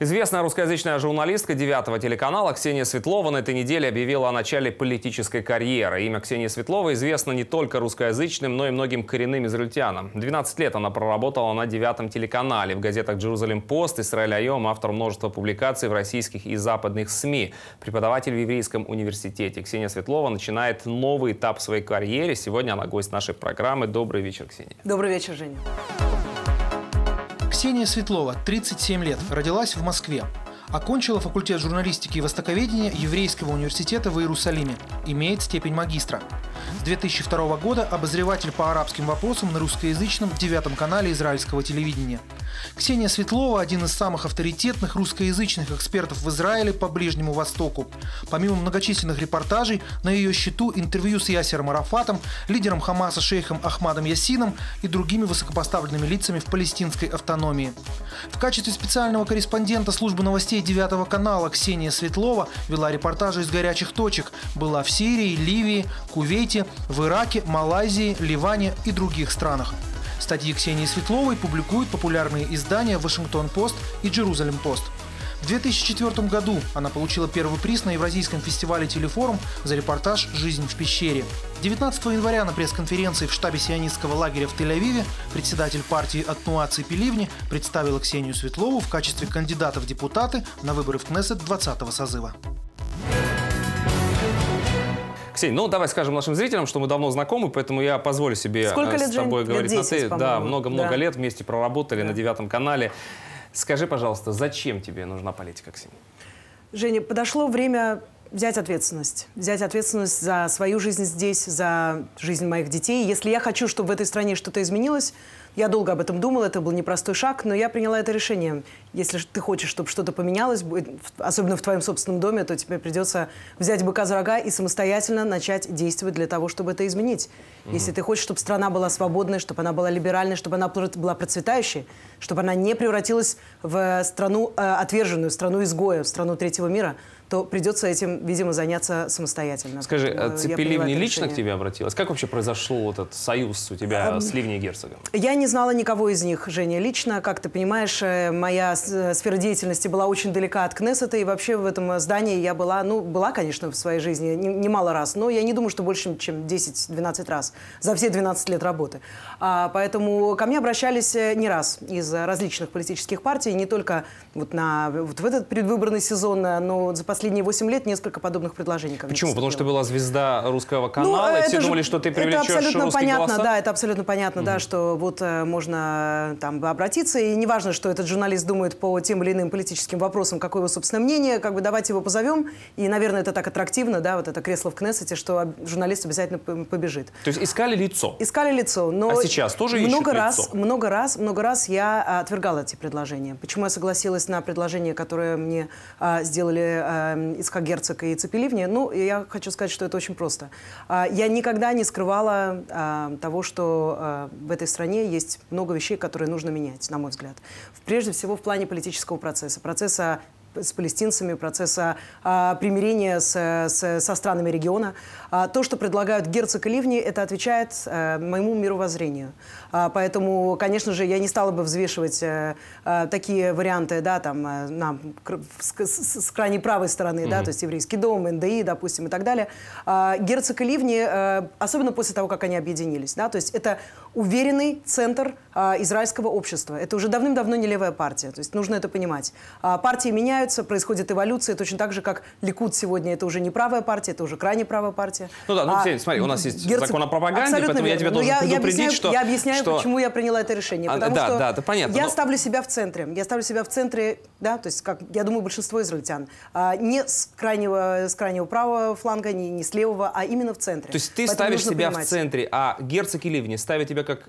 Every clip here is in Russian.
Известная русскоязычная журналистка 9 телеканала Ксения Светлова на этой неделе объявила о начале политической карьеры. Имя Ксении Светлова известно не только русскоязычным, но и многим коренным израильтянам. 12 лет она проработала на 9 телеканале, в газетах «Джерусалим Пост», «Израиль Айом», автор множества публикаций в российских и западных СМИ. Преподаватель в Еврейском университете. Ксения Светлова начинает новый этап своей карьеры. Сегодня она гость нашей программы. Добрый вечер, Ксения. Добрый вечер, Женя. Ксения Светлова, 37 лет, родилась в Москве. Окончила факультет журналистики и востоковедения Еврейского университета в Иерусалиме. Имеет степень магистра. С 2002 года обозреватель по арабским вопросам на русскоязычном девятом канале израильского телевидения – Ксения Светлова – один из самых авторитетных русскоязычных экспертов в Израиле по Ближнему Востоку. Помимо многочисленных репортажей, на ее счету интервью с Ясером Арафатом, лидером Хамаса шейхом Ахмадом Ясином и другими высокопоставленными лицами в палестинской автономии. В качестве специального корреспондента службы новостей 9 канала Ксения Светлова вела репортажи из горячих точек, была в Сирии, Ливии, Кувейте, в Ираке, Малайзии, Ливане и других странах. Статьи Ксении Светловой публикуют популярные издания «Вашингтон-Пост» и «Джерузалем-Пост». В 2004 году она получила первый приз на Евразийском фестивале «Телефорум» за репортаж «Жизнь в пещере». 19 января на пресс-конференции в штабе сионистского лагеря в Тель-Авиве председатель партии от Пеливни представила Ксению Светлову в качестве кандидата в депутаты на выборы в Кнессет 20-го созыва. Ксения, ну давай скажем нашим зрителям, что мы давно знакомы, поэтому я позволю себе Сколько э, лет, с тобой Жень? говорить лет 10, на ты. Да, много-много да. лет вместе проработали да. на девятом канале. Скажи, пожалуйста, зачем тебе нужна политика, Ксения? Женя, подошло время взять ответственность. Взять ответственность за свою жизнь здесь, за жизнь моих детей. Если я хочу, чтобы в этой стране что-то изменилось, я долго об этом думала, это был непростой шаг, но я приняла это решение. Если ты хочешь, чтобы что-то поменялось, особенно в твоем собственном доме, то тебе придется взять быка за рога и самостоятельно начать действовать для того, чтобы это изменить. Угу. Если ты хочешь, чтобы страна была свободной, чтобы она была либеральной, чтобы она была процветающей, чтобы она не превратилась в страну э, отверженную, страну изгоя, страну третьего мира – то придется этим, видимо, заняться самостоятельно. Скажи, а Цепелин не лично к тебе обратилась? Как вообще произошел этот союз у тебя а, с Ливней Герцогом? Я не знала никого из них, Женя, лично. Как ты понимаешь, э, моя э, сфера деятельности была очень далека от Кнессета, и вообще в этом э, здании я была, ну, была, конечно, в своей жизни немало раз, но я не думаю, что больше, чем 10-12 раз за все 12 лет работы. А, поэтому ко мне обращались не раз из различных политических партий, не только вот, на, вот в этот предвыборный сезон, но за последние последние 8 лет несколько подобных предложений. Почему? Потому что была звезда русского ну, канала, ну, и э, все же, думали, что ты привлечешь это абсолютно понятно, голоса? Да, это абсолютно понятно, угу. да, что вот э, можно э, там обратиться, и неважно, что этот журналист думает по тем или иным политическим вопросам, какое его собственное мнение, как бы давайте его позовем, и, наверное, это так аттрактивно, да, вот это кресло в Кнессете, что журналист обязательно побежит. То есть искали лицо? Искали лицо, но... А сейчас тоже много раз, лицо? Много раз, много раз я э, отвергала эти предложения. Почему я согласилась на предложение, которое мне а, сделали а, э, эм, Иска Герцог и Цепеливни. Ну, я хочу сказать, что это очень просто. А, я никогда не скрывала а, того, что а, в этой стране есть много вещей, которые нужно менять, на мой взгляд. Прежде всего в плане политического процесса, процесса с палестинцами, процесса а, примирения с, с, со странами региона. А, то, что предлагают Герцог и Ливни, это отвечает а, моему мировоззрению. А, поэтому, конечно же, я не стала бы взвешивать а, а, такие варианты, да, там, а, на, с, с, с крайне правой стороны, mm-hmm. да, то есть еврейский дом, НДИ, допустим, и так далее. А, Герцог и Ливни, а, особенно после того, как они объединились, да, то есть это уверенный центр а, израильского общества. Это уже давным-давно не левая партия, то есть нужно это понимать. А, партии меняются, происходит эволюция, точно так же, как Ликут сегодня. Это уже не правая партия, это уже крайне правая партия. Ну да, ну а, смотри, у нас есть герцог... закон о пропаганде, Абсолютно поэтому верно. я тебя должен я, предупредить, я объясняю, что... Я объясняю, что... почему я приняла это решение. А, да, что да, да, понятно, я но... Ну ставлю себя в центре. Я ставлю себя в центре, да, то есть, как я думаю, большинство израильтян. А, не с крайнего, с крайнего правого фланга, не, не с левого, а именно в центре. То есть ты Поэтому ставишь себя понимать. в центре, а герцог и Ливни ставят тебя как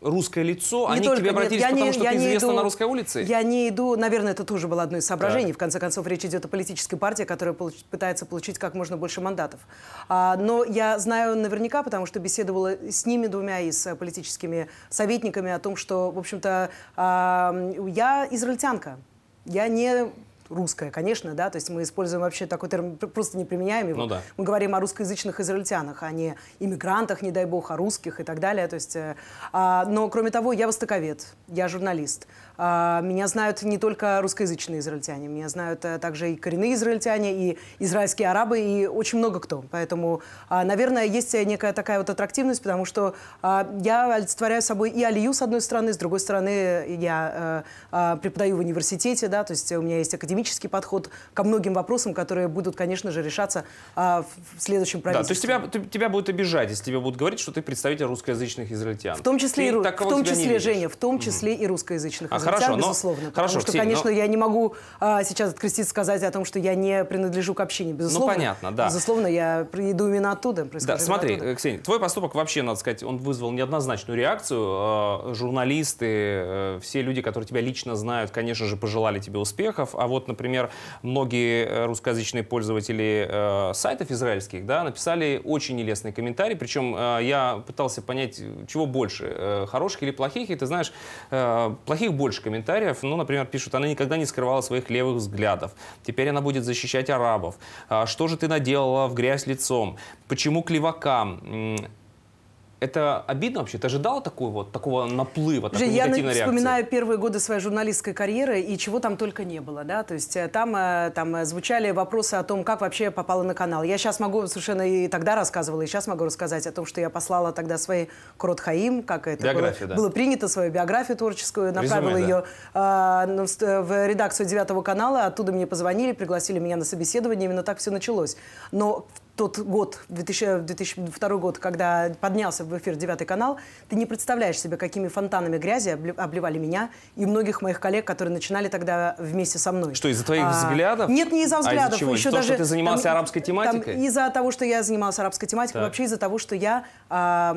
русское лицо, не они а только, к тебе обратились, нет, я потому не, что я ты известна иду, на русской улице? Я не иду, наверное, это тоже было одно из соображений. Да. В конце концов, речь идет о политической партии, которая получ, пытается получить как можно больше мандатов. А, но я знаю наверняка, потому что беседовала с ними двумя и с политическими советниками о том, что, в общем-то, а, я израильтянка. Я не русская, конечно, да, то есть мы используем вообще такой термин, просто не применяем его. Ну, да. Мы говорим о русскоязычных израильтянах, а не иммигрантах, не дай бог, о русских и так далее. То есть, э, а, но, кроме того, я востоковед, я журналист. А, меня знают не только русскоязычные израильтяне, меня знают а, также и коренные израильтяне, и израильские арабы, и очень много кто. Поэтому, а, наверное, есть некая такая вот аттрактивность, потому что а, я олицетворяю собой и Алию, с одной стороны, с другой стороны, я а, а, преподаю в университете, да, то есть у меня есть академия экономический подход ко многим вопросам, которые будут, конечно же, решаться а, в следующем правительстве. Да, то есть тебя, ты, тебя будут обижать, если тебе будут говорить, что ты представитель русскоязычных израильтян. В том числе, ты и, в том числе Женя, в том числе угу. и русскоязычных а, израильтян, хорошо, но, безусловно. Хорошо, что, Ксения, конечно, но... я не могу а, сейчас открестить сказать о том, что я не принадлежу к общине, ну, безусловно. Ну, понятно, да. Безусловно, я иду именно оттуда. Да, смотри, оттуда. Ксения, твой поступок вообще, надо сказать, он вызвал неоднозначную реакцию. А, журналисты, э, все люди, которые тебя лично знают, конечно же, пожелали тебе успехов, а вот например, многие э, русскоязычные пользователи э, сайтов израильских да, написали очень нелестный комментарий. Причем э, я пытался понять, чего больше, э, хороших или плохих. И ты знаешь, э, плохих больше комментариев. Ну, например, пишут, она никогда не скрывала своих левых взглядов. Теперь она будет защищать арабов. А что же ты наделала в грязь лицом? Почему клевакам? Это обидно вообще? Ты ожидала такой вот, такого наплыва, Жень, такой я реакции? Я вспоминаю первые годы своей журналистской карьеры, и чего там только не было, да, то есть э, там, э, там э, звучали вопросы о том, как вообще я попала на канал. Я сейчас могу совершенно и тогда рассказывала, и сейчас могу рассказать о том, что я послала тогда свои Крот Хаим, как это было, да. было принято, свою биографию творческую, направила Резюме, ее да. э, в редакцию «Девятого канала», оттуда мне позвонили, пригласили меня на собеседование, именно так все началось. Но тот год, 2000, 2002 год, когда поднялся в эфир «Девятый канал», ты не представляешь себе, какими фонтанами грязи обливали меня и многих моих коллег, которые начинали тогда вместе со мной. Что, из-за твоих а, взглядов? Нет, не из-за а взглядов. А из чего? Еще из-за того, даже, что ты занимался там, арабской тематикой? из-за того, что я занималась арабской тематикой, так. вообще из-за того, что я, а,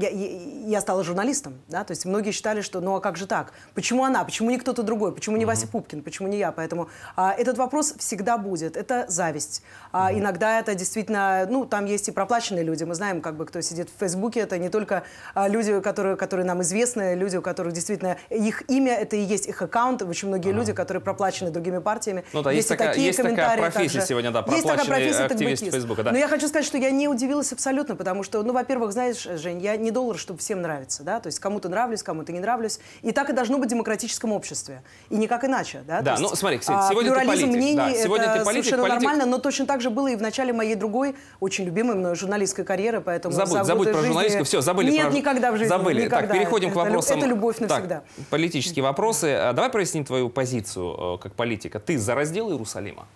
я, я стала журналистом. Да? То есть многие считали, что ну а как же так? Почему она? Почему не кто-то другой? Почему не угу. Вася Пупкин? Почему не я? Поэтому а, этот вопрос всегда будет. Это зависть. Угу. иногда это действительно действительно, ну, там есть и проплаченные люди. Мы знаем, как бы, кто сидит в Фейсбуке. Это не только а, люди, которые, которые нам известны, люди, у которых действительно их имя, это и есть их аккаунт. Очень многие а. люди, которые проплачены другими партиями. Ну да, есть, есть такая, такие есть комментарии такая профессия сегодня, да, проплаченный есть такая профессия, активист Фейсбука. Да. Но я хочу сказать, что я не удивилась абсолютно, потому что, ну, во-первых, знаешь, Жень, я не доллар, чтобы всем нравиться, да, то есть кому-то нравлюсь, кому-то не нравлюсь. И так и должно быть в демократическом обществе. И никак иначе, да. Да, есть, ну, смотри, Ксения, а, сегодня а, ты политик. да, сегодня это ты политик, совершенно политик. нормально, но точно так же было и в начале моей другой, очень любимой мной журналистской карьеры, поэтому... Забудь, забудь про жизни... журналистику, все, забыли. Нет, про... никогда в жизни. Забыли. Никогда. Так, переходим это, к вопросам. Это любовь навсегда. Так, политические вопросы. А давай проясним твою позицию э, как политика. Ты за раздел Иерусалима?